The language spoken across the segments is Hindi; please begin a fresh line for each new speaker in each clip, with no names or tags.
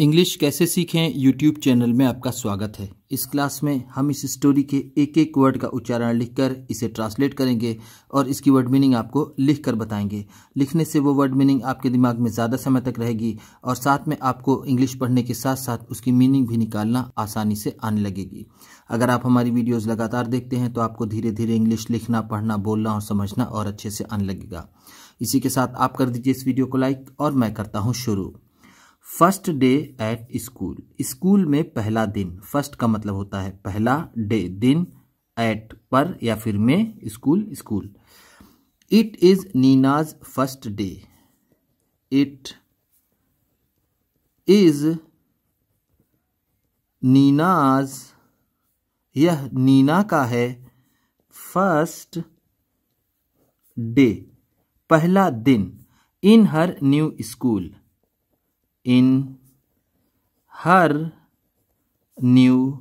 इंग्लिश कैसे सीखें यूट्यूब चैनल में आपका स्वागत है इस क्लास में हम इस स्टोरी के एक एक वर्ड का उच्चारण लिखकर इसे ट्रांसलेट करेंगे और इसकी वर्ड मीनिंग आपको लिख कर बताएंगे लिखने से वो वर्ड मीनिंग आपके दिमाग में ज़्यादा समय तक रहेगी और साथ में आपको इंग्लिश पढ़ने के साथ साथ उसकी मीनिंग भी निकालना आसानी से आने लगेगी अगर आप हमारी वीडियोज़ लगातार देखते हैं तो आपको धीरे धीरे इंग्लिश लिखना पढ़ना बोलना और समझना और अच्छे से आने लगेगा इसी के साथ आप कर दीजिए इस वीडियो को लाइक और मैं करता हूँ शुरू first day at school school में पहला दिन फर्स्ट का मतलब होता है पहला डे दिन एट पर या फिर में school school it is Nina's first day it is Nina's यह नीना का है फर्स्ट डे पहला दिन in her new school in her new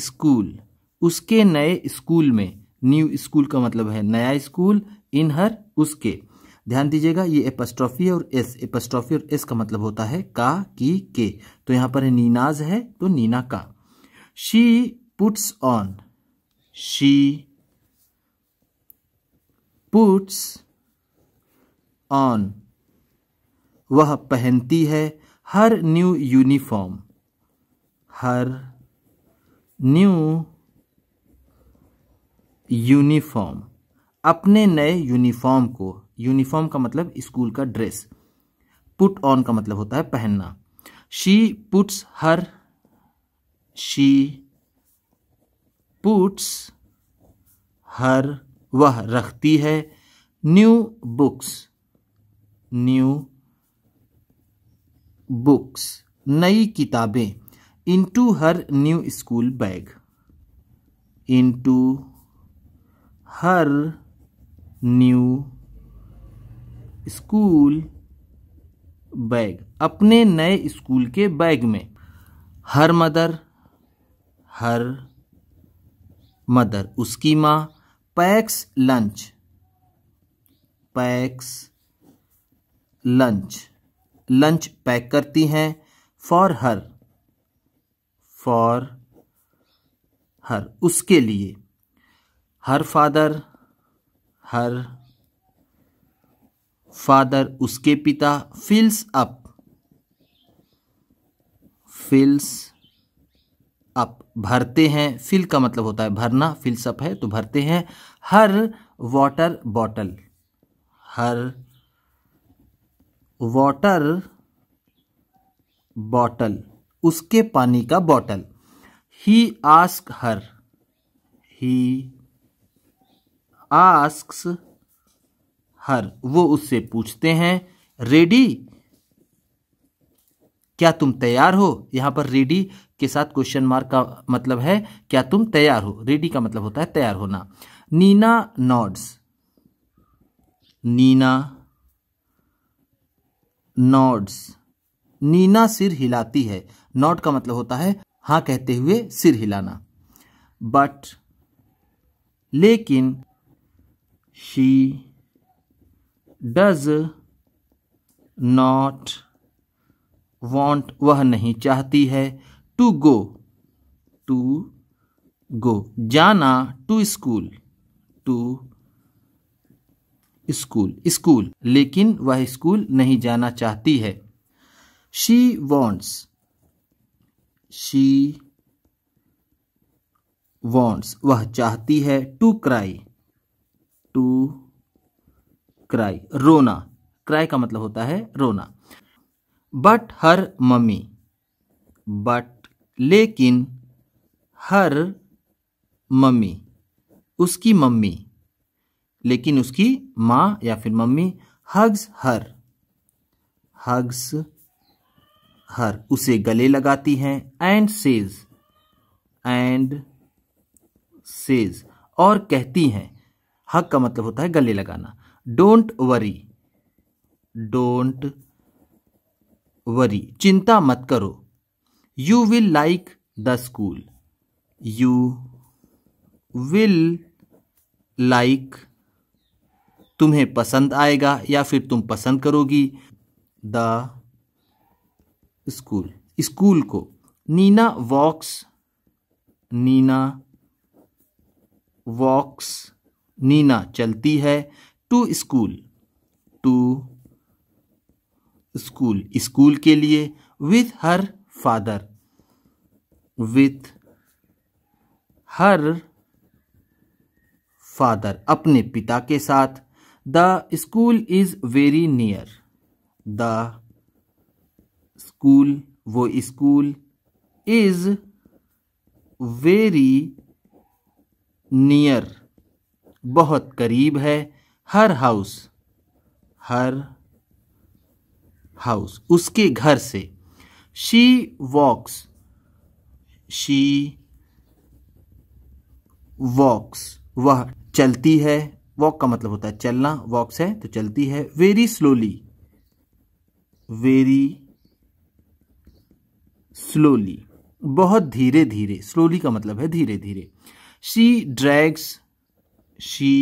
school उसके नए स्कूल में न्यू स्कूल का मतलब है नया स्कूल इन हर उसके ध्यान दीजिएगा ये एपस्ट्रॉफी और एस एपस्ट्रॉफी और एस का मतलब होता है का की के तो यहां पर है नीनाज है तो नीना का she puts on she puts on वह पहनती है her new uniform her new uniform अपने नए यूनिफॉर्म को यूनिफॉर्म का मतलब स्कूल का ड्रेस पुट ऑन का मतलब होता है पहनना she puts her she puts her वह रखती है न्यू बुक्स न्यू बुक्स नई किताबें into her new school bag into her new school bag अपने नए स्कूल के बैग में हर मदर हर मदर उसकी माँ packs lunch packs lunch lunch pack करती हैं फॉर हर फॉर हर उसके लिए हर फादर हर फादर उसके पिता फील्स अप फिल्स अप भरते हैं फिल का मतलब होता है भरना फिल्स अप है तो भरते हैं her water bottle her water bottle उसके पानी का bottle he ask her he ask her वो उससे पूछते हैं रेडी क्या तुम तैयार हो यहां पर रेडी के साथ क्वेश्चन मार्क का मतलब है क्या तुम तैयार हो रेडी का मतलब होता है तैयार होना नीना नॉड्स नीना नॉड्स नीना सिर हिलाती है नॉट का मतलब होता है हा कहते हुए सिर हिलाना बट लेकिन शी डज नॉट वॉन्ट वह नहीं चाहती है टू गो टू गो जाना to school to school school लेकिन वह स्कूल नहीं जाना चाहती है शी वॉन्ट्स शी वॉन्ट्स वह चाहती है टू क्राई टू क्राई रोना क्राई का मतलब होता है रोना बट हर मम्मी बट लेकिन हर मम्मी उसकी मम्मी लेकिन उसकी माँ या फिर mummy hugs her hugs her उसे गले लगाती हैं एंड सेज एंड सेज और कहती हैं हक का मतलब होता है गले लगाना डोंट वरी डोंट वरी चिंता मत करो you will like the school you will like तुम्हें पसंद आएगा या फिर तुम पसंद करोगी द स्कूल स्कूल को नीना वॉक्स नीना वॉक्स नीना चलती है to school to school school के लिए with her father with her father अपने पिता के साथ the school is very near the school वो स्कूल इज वेरी नियर बहुत करीब है हर हाउस हर हाउस उसके घर से शी वॉक्स शी वॉक्स वह चलती है वॉक का मतलब होता है चलना वॉक है तो चलती है वेरी स्लोली वेरी स्लोली बहुत धीरे धीरे स्लोली का मतलब है धीरे धीरे शी ड्रैग्स शी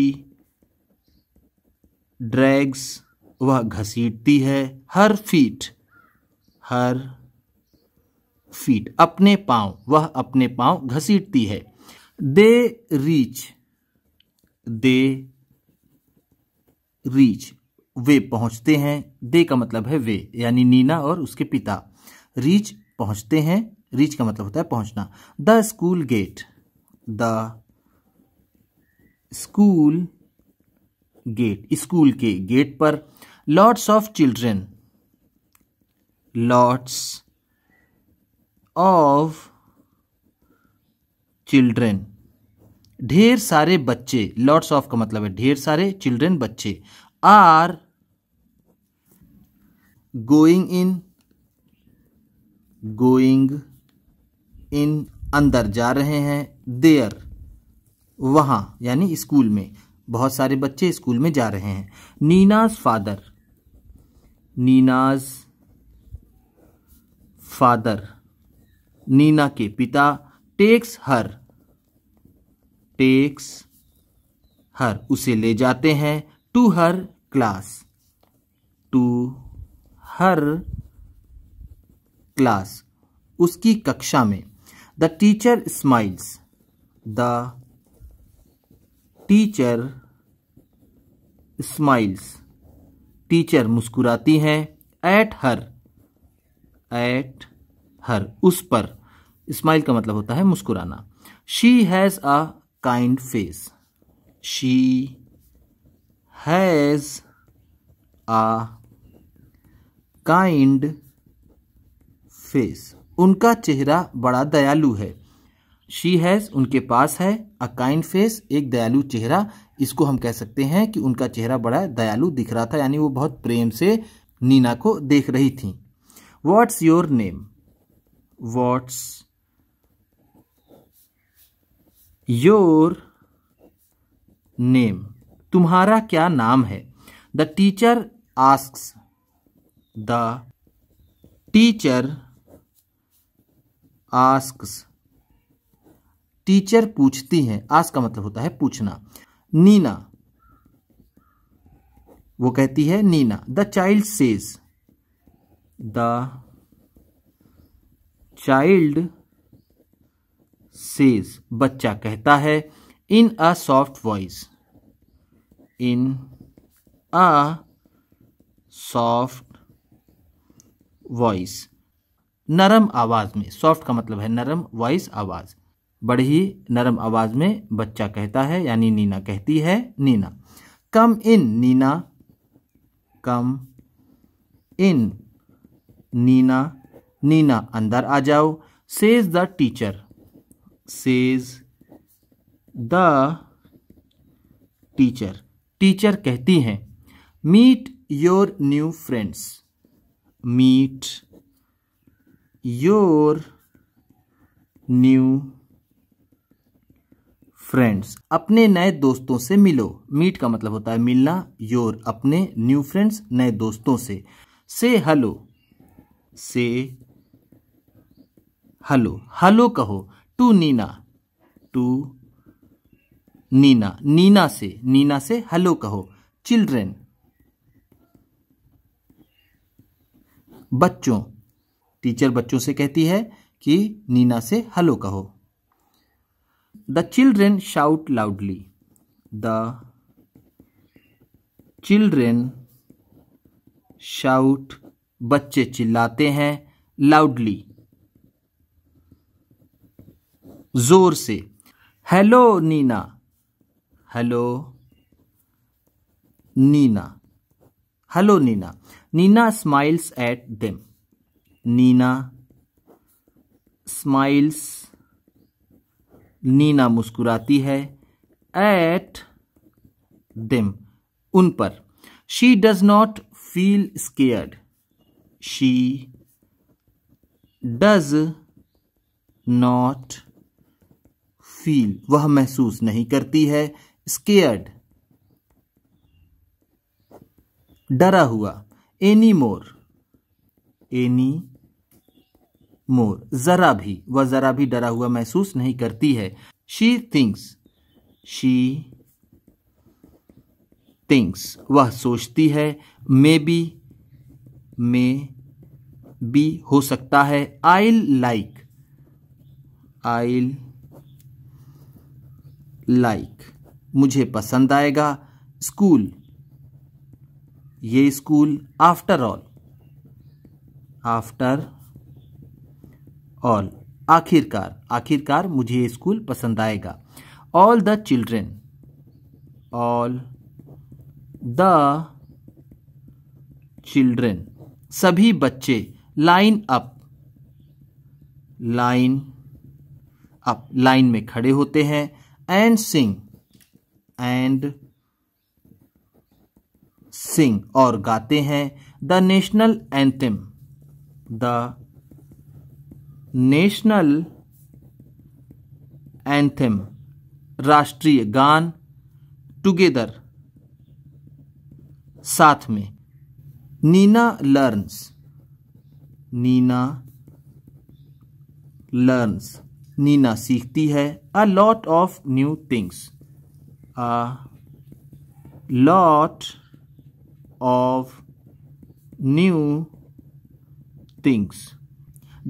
ड्रैग्स वह घसीटती है हर फीट हर फीट अपने पांव वह अपने पांव घसीटती है दे रीच दे रीच वे पहुंचते हैं दे का मतलब है वे यानी नीना और उसके पिता रीच पहुंचते हैं रीच का मतलब होता है पहुंचना the school gate the school gate school के गेट पर lots of children lots of children ढेर सारे बच्चे लॉर्ड्स ऑफ का मतलब है ढेर सारे चिल्ड्रेन बच्चे are going in going in अंदर जा रहे हैं देयर वहां यानी स्कूल में बहुत सारे बच्चे स्कूल में जा रहे हैं नीनाज फादर नीनाज फादर नीना के पिता टेक्स हर टेक्स हर उसे ले जाते हैं to her class to her class उसकी कक्षा में the teacher smiles the teacher smiles teacher मुस्कुराती हैं एट हर एट हर उस पर स्माइल का मतलब होता है मुस्कुराना she has a kind face. She has a kind face. उनका चेहरा बड़ा दयालु है शी हैज़ उनके पास है अ काइंड फेस एक दयालु चेहरा इसको हम कह सकते हैं कि उनका चेहरा बड़ा दयालु दिख रहा था यानी वो बहुत प्रेम से नीना को देख रही थी what's your name what's your name तुम्हारा क्या नाम है the teacher ask the teacher ask teacher पूछती हैं आस्क का मतलब होता है पूछना नीना वो कहती है Nina the child says the child says बच्चा कहता है in a soft voice in a soft voice नरम आवाज में सॉफ्ट का मतलब है नरम वॉइस आवाज बड़े ही नरम आवाज में बच्चा कहता है यानी नीना कहती है नीना कम इन नीना कम इन नीना नीना अंदर आ जाओ says the teacher says the teacher teacher कहती हैं meet your new friends meet your new friends अपने नए दोस्तों से मिलो मीट का मतलब होता है मिलना योर अपने न्यू फ्रेंड्स नए दोस्तों से say hello say hello hello कहो टू नीना टू नीना नीना से नीना से हेलो कहो चिल्ड्रेन बच्चों टीचर बच्चों से कहती है कि नीना से हेलो कहो the children shout loudly the children shout बच्चे चिल्लाते हैं लाउडली ज़ोर से hello Nina hello Nina hello Nina Nina smiles at them Nina smiles Nina मुस्कुराती है एट देम उन पर she does not feel scared she does not feel वह महसूस नहीं करती है स्केयर्ड डरा हुआ एनी मोर एनी मोर जरा भी वह जरा भी डरा हुआ महसूस नहीं करती है शी थिंक्स शी थिंक्स वह सोचती है मे बी मे बी हो सकता है आई लाइक आई लाइक मुझे पसंद आएगा स्कूल ये school after all after all आखिरकार आखिरकार मुझे ये स्कूल पसंद आएगा all the children all the children सभी बच्चे line up line up line में खड़े होते हैं एंड सिंग एंड सिंग और गाते हैं the national anthem the national anthem राष्ट्रीय गान टुगेदर साथ में नीना लर्न्स नीना लर्न्स नीना सीखती है a lot of new things a lot of new things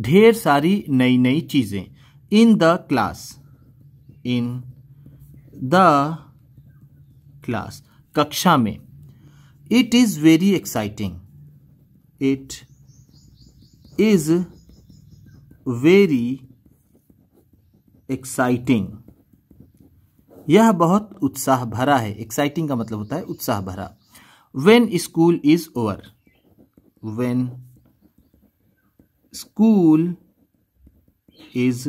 ढेर सारी नई नई चीज़ें in the class in the class कक्षा में it is very exciting it is very exciting यह बहुत उत्साह भरा है एक्साइटिंग का मतलब होता है उत्साह भरा when school is over when school is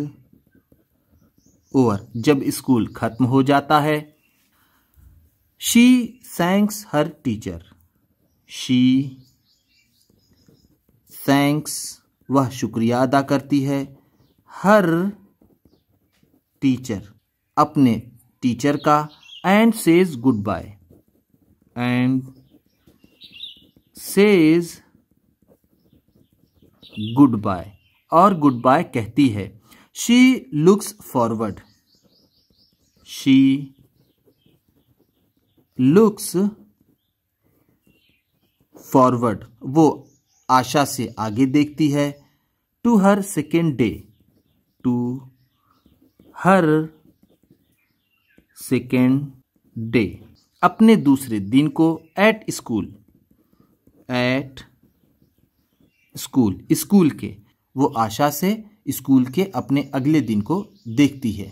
over जब स्कूल खत्म हो जाता है she thanks her teacher she thanks वह शुक्रिया अदा करती है हर टीचर अपने टीचर का and says good bye and says good bye और गुड बाय कहती है she looks forward she looks forward वो आशा से आगे देखती है to her second day to her second day अपने दूसरे दिन को at school at school school के वो आशा से स्कूल के अपने अगले दिन को देखती है